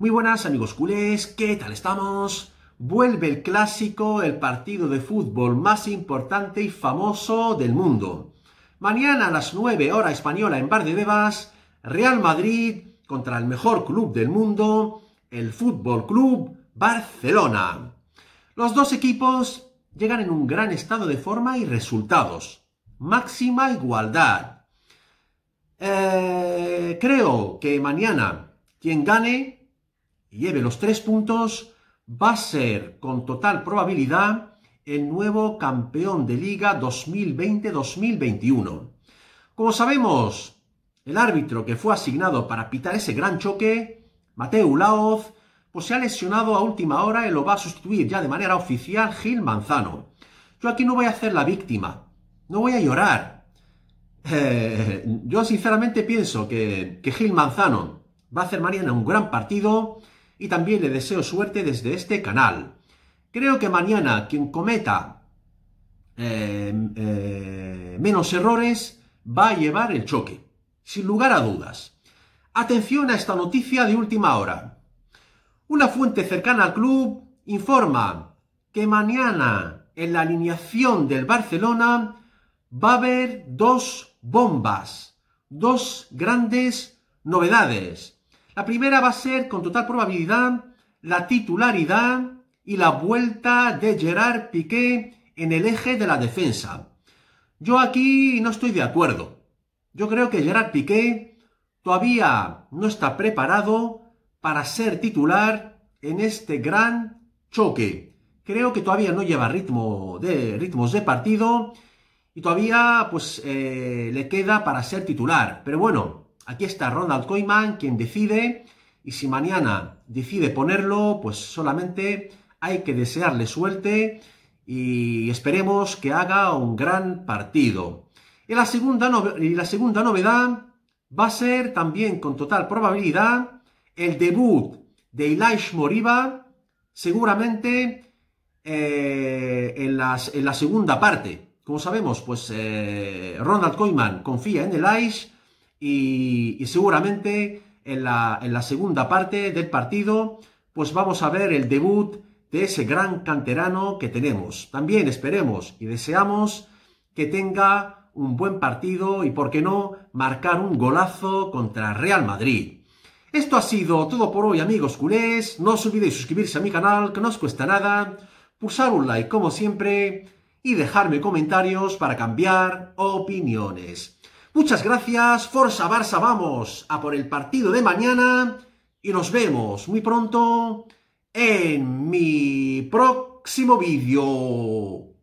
Muy buenas amigos culés, ¿qué tal estamos? Vuelve el clásico, el partido de fútbol más importante y famoso del mundo. Mañana a las 9 hora española en Bar de Bebas, Real Madrid contra el mejor club del mundo, el Fútbol Club Barcelona. Los dos equipos llegan en un gran estado de forma y resultados. Máxima igualdad. Eh, creo que mañana quien gane y lleve los tres puntos, va a ser con total probabilidad el nuevo campeón de liga 2020-2021. Como sabemos, el árbitro que fue asignado para pitar ese gran choque, Mateo Laoz, pues se ha lesionado a última hora y lo va a sustituir ya de manera oficial Gil Manzano. Yo aquí no voy a ser la víctima, no voy a llorar. Eh, yo sinceramente pienso que, que Gil Manzano va a hacer mañana un gran partido y también le deseo suerte desde este canal. Creo que mañana quien cometa eh, eh, menos errores va a llevar el choque, sin lugar a dudas. Atención a esta noticia de última hora. Una fuente cercana al club informa que mañana en la alineación del Barcelona va a haber dos bombas, dos grandes novedades. La primera va a ser con total probabilidad la titularidad y la vuelta de Gerard Piqué en el eje de la defensa. Yo aquí no estoy de acuerdo. Yo creo que Gerard Piqué todavía no está preparado para ser titular en este gran choque. Creo que todavía no lleva ritmo de, ritmos de partido y todavía pues eh, le queda para ser titular. Pero bueno, Aquí está Ronald Koeman, quien decide, y si mañana decide ponerlo, pues solamente hay que desearle suerte y esperemos que haga un gran partido. Y la segunda, y la segunda novedad va a ser también con total probabilidad el debut de Elias Moriba, seguramente eh, en, la segunda parte. Como sabemos, pues eh, Ronald Koeman confía en Elias y, seguramente en la, segunda parte del partido, pues vamos a ver el debut de ese gran canterano que tenemos. También esperemos y deseamos que tenga un buen partido y, por qué no, marcar un golazo contra Real Madrid. Esto ha sido todo por hoy, amigos culés. No os olvidéis suscribirse a mi canal, que no os cuesta nada, pulsar un like como siempre y dejarme comentarios para cambiar opiniones. Muchas gracias, Forza Barça, vamos a por el partido de mañana y nos vemos muy pronto en mi próximo vídeo.